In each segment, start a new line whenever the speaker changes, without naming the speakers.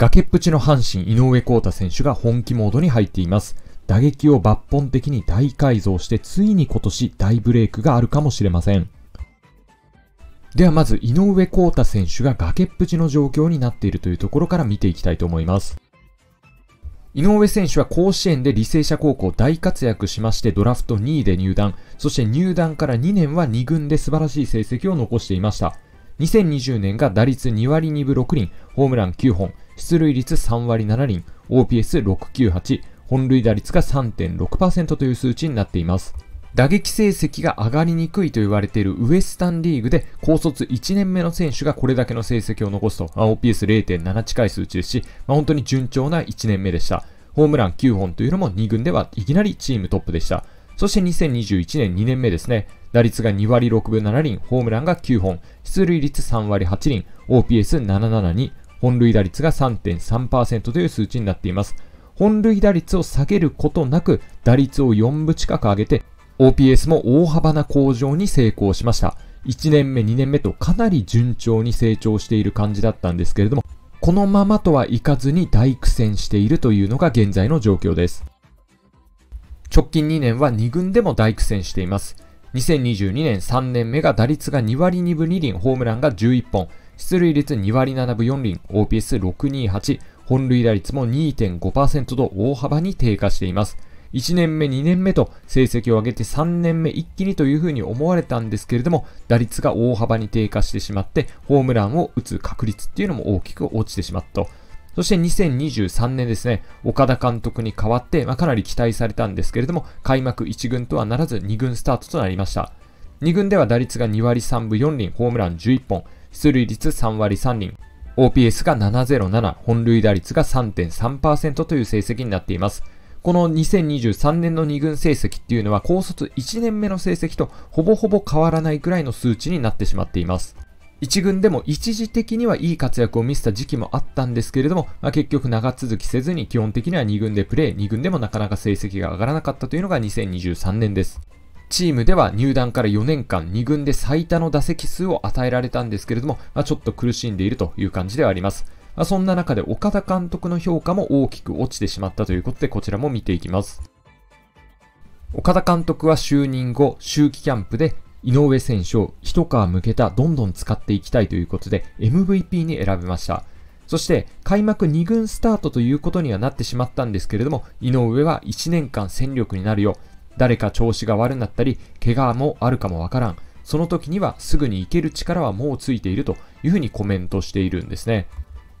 崖っぷちの阪神井上康太選手が本気モードに入っています。打撃を抜本的に大改造してついに今年大ブレイクがあるかもしれません。ではまず井上康太選手が崖っぷちの状況になっているというところから見ていきたいと思います。井上選手は甲子園で履正社高校大活躍しましてドラフト2位で入団、そして入団から2年は2軍で素晴らしい成績を残していました。2020年が打率2割2分6厘、ホームラン9本、出塁率3割7厘、OPS698、本塁打率が3.6%という数値になっています。打撃成績が上がりにくいと言われているウエスタンリーグで高卒1年目の選手がこれだけの成績を残すと、OPS0.7 近い数値ですし、まあ、本当に順調な1年目でした。ホームラン9本というのも2軍ではいきなりチームトップでした。そして2021年2年目ですね。打率が2割6分7厘、ホームランが9本、出塁率3割8厘、OPS772、本塁打率が3.3%という数値になっています。本塁打率を下げることなく、打率を4分近く上げて、OPS も大幅な向上に成功しました。1年目、2年目とかなり順調に成長している感じだったんですけれども、このままとはいかずに大苦戦しているというのが現在の状況です。直近2年は2軍でも大苦戦しています。2022年3年目が打率が2割2分2厘、ホームランが11本、出塁率2割7分4厘、OPS628、本塁打率も2.5%と大幅に低下しています。1年目、2年目と成績を上げて3年目一気にというふうに思われたんですけれども、打率が大幅に低下してしまって、ホームランを打つ確率っていうのも大きく落ちてしまったそして2023年ですね、岡田監督に代わって、まあ、かなり期待されたんですけれども、開幕1軍とはならず2軍スタートとなりました。2軍では打率が2割3分4厘、ホームラン11本、出塁率3割3厘、OPS が707、本塁打率が3.3%という成績になっています。この2023年の2軍成績っていうのは高卒1年目の成績とほぼほぼ変わらないくらいの数値になってしまっています。1軍でも一時的にはいい活躍を見せた時期もあったんですけれども、まあ、結局長続きせずに基本的には2軍でプレー、2軍でもなかなか成績が上がらなかったというのが2023年です。チームでは入団から4年間2軍で最多の打席数を与えられたんですけれども、まあ、ちょっと苦しんでいるという感じではあります。まあ、そんな中で岡田監督の評価も大きく落ちてしまったということでこちらも見ていきます。岡田監督は就任後、秋季キャンプで井上選手を一皮向けたどんどん使っていきたいということで MVP に選びました。そして開幕2軍スタートということにはなってしまったんですけれども、井上は1年間戦力になるよ。誰か調子が悪くなったり、怪我もあるかもわからん。その時にはすぐに行ける力はもうついているというふうにコメントしているんですね。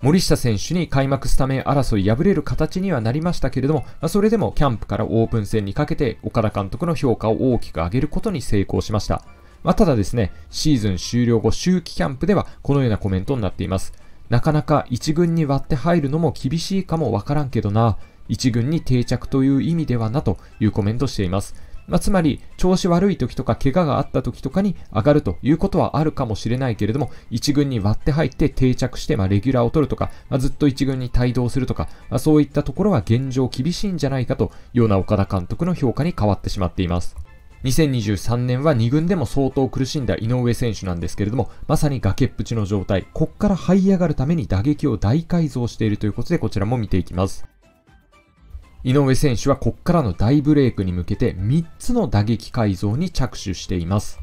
森下選手に開幕スタメン争い敗れる形にはなりましたけれども、それでもキャンプからオープン戦にかけて岡田監督の評価を大きく上げることに成功しました。まあ、ただですね、シーズン終了後、秋季キャンプではこのようなコメントになっています。なかなか1軍に割って入るのも厳しいかもわからんけどな、1軍に定着という意味ではなというコメントしています。まあ、つまり、調子悪い時とか怪我があった時とかに上がるということはあるかもしれないけれども、1軍に割って入って定着して、まあ、レギュラーを取るとか、まあ、ずっと1軍に帯同するとか、まあ、そういったところは現状厳しいんじゃないかというような岡田監督の評価に変わってしまっています。2023年は2軍でも相当苦しんだ井上選手なんですけれども、まさに崖っぷちの状態、こっから這い上がるために打撃を大改造しているということでこちらも見ていきます。井上選手はこっからの大ブレイクに向けて3つの打撃改造に着手しています。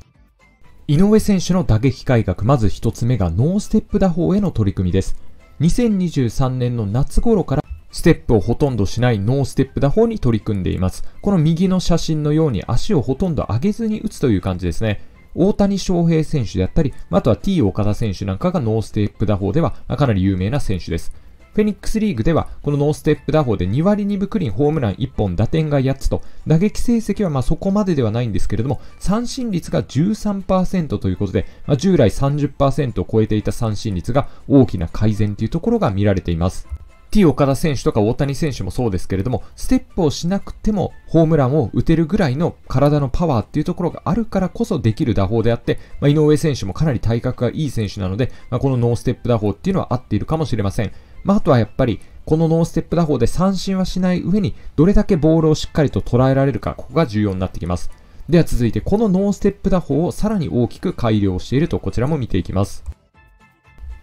井上選手の打撃改革、まず1つ目がノーステップ打法への取り組みです。2023年の夏頃からステップをほとんどしないノーステップ打法に取り組んでいます。この右の写真のように足をほとんど上げずに打つという感じですね。大谷翔平選手であったり、あとは T 岡田選手なんかがノーステップ打法ではかなり有名な選手です。フェニックスリーグでは、このノーステップ打法で2割2分クリーン、ホームラン1本、打点が8つと、打撃成績はまそこまでではないんですけれども、三振率が13%ということで、まあ、従来30%を超えていた三振率が大きな改善というところが見られています。T 岡田選手とか大谷選手もそうですけれども、ステップをしなくてもホームランを打てるぐらいの体のパワーっていうところがあるからこそできる打法であって、まあ、井上選手もかなり体格がいい選手なので、まあ、このノーステップ打法っていうのは合っているかもしれません。まあ、あとはやっぱり、このノーステップ打法で三振はしない上に、どれだけボールをしっかりと捉えられるか、ここが重要になってきます。では続いて、このノーステップ打法をさらに大きく改良していると、こちらも見ていきます。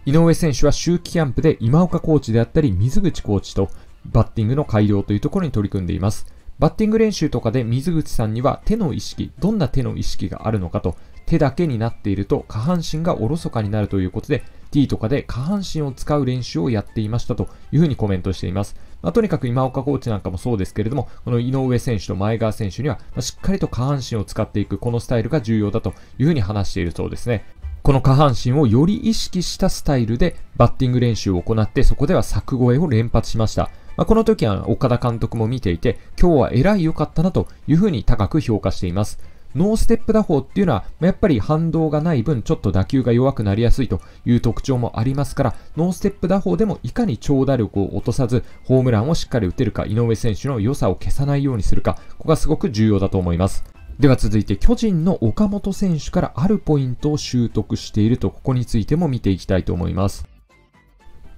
井上選手は秋季キャンプで今岡コーチであったり、水口コーチと、バッティングの改良というところに取り組んでいます。バッティング練習とかで水口さんには手の意識、どんな手の意識があるのかと、手だけになっていると下半身がおろそかになるということで、T とかで下半身を使う練習をやっていましたというふうにコメントしています。まあ、とにかく今岡コーチなんかもそうですけれども、この井上選手と前川選手には、ましっかりと下半身を使っていくこのスタイルが重要だというふうに話しているそうですね。この下半身をより意識したスタイルでバッティング練習を行ってそこでは柵越えを連発しました。まあ、この時は岡田監督も見ていて今日は偉い良かったなというふうに高く評価しています。ノーステップ打法っていうのは、やっぱり反動がない分、ちょっと打球が弱くなりやすいという特徴もありますから、ノーステップ打法でもいかに長打力を落とさず、ホームランをしっかり打てるか、井上選手の良さを消さないようにするか、ここがすごく重要だと思います。では続いて巨人の岡本選手からあるポイントを習得しているとここについても見ていきたいと思います。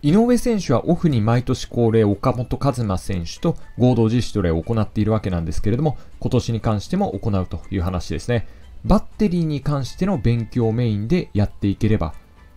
井上選手はオフに毎年恒例岡本和真選手と合同自主トレを行っているわけなんですけれども、今年に関しても行うという話ですね。バッテリーに関しての勉強をメインでやっていければ、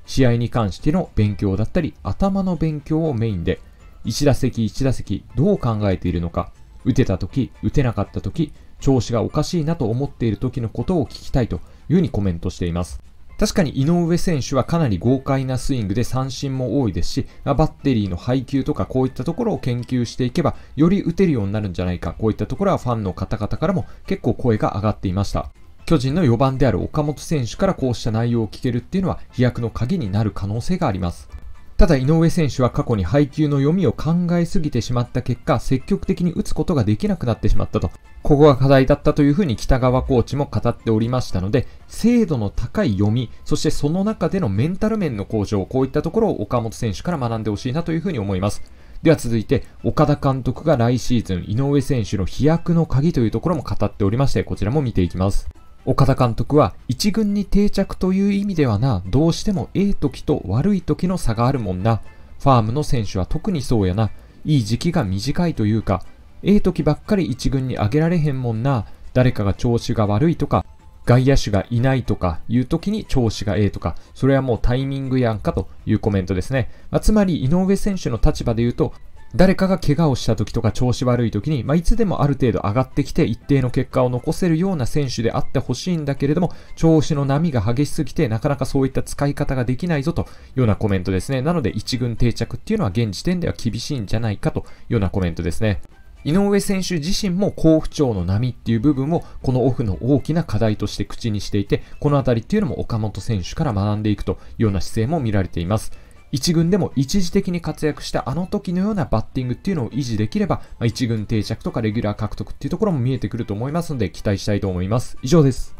試合に関しての勉強だったり、頭の勉強をメインで、1打席1打席どう考えているのか、打てた時、打てなかった時、調子がおかしいなと思っている時のことを聞きたいというふうにコメントしています。確かに井上選手はかなり豪快なスイングで三振も多いですし、まあ、バッテリーの配球とかこういったところを研究していけば、より打てるようになるんじゃないか、こういったところはファンの方々からも結構声が上がっていました。巨人の4番である岡本選手からこうした内容を聞けるっていうのは飛躍の鍵になる可能性があります。ただ井上選手は過去に配球の読みを考えすぎてしまった結果、積極的に打つことができなくなってしまったと。ここが課題だったというふうに北川コーチも語っておりましたので、精度の高い読み、そしてその中でのメンタル面の向上、こういったところを岡本選手から学んでほしいなというふうに思います。では続いて、岡田監督が来シーズン井上選手の飛躍の鍵というところも語っておりまして、こちらも見ていきます。岡田監督は一軍に定着という意味ではな、どうしてもええ時と悪い時の差があるもんな。ファームの選手は特にそうやな。いい時期が短いというか、ええ時ばっかり一軍に上げられへんもんな。誰かが調子が悪いとか、外野手がいないとかいう時に調子がええとか、それはもうタイミングやんかというコメントですね。まあ、つまり井上選手の立場で言うと、誰かが怪我をした時とか調子悪い時に、まあ、いつでもある程度上がってきて一定の結果を残せるような選手であってほしいんだけれども、調子の波が激しすぎて、なかなかそういった使い方ができないぞというようなコメントですね。なので一軍定着っていうのは現時点では厳しいんじゃないかというようなコメントですね。井上選手自身も好不調の波っていう部分をこのオフの大きな課題として口にしていて、このあたりっていうのも岡本選手から学んでいくというような姿勢も見られています。1軍でも一時的に活躍したあの時のようなバッティングっていうのを維持できれば、まあ、1軍定着とかレギュラー獲得っていうところも見えてくると思いますので、期待したいと思います。以上です。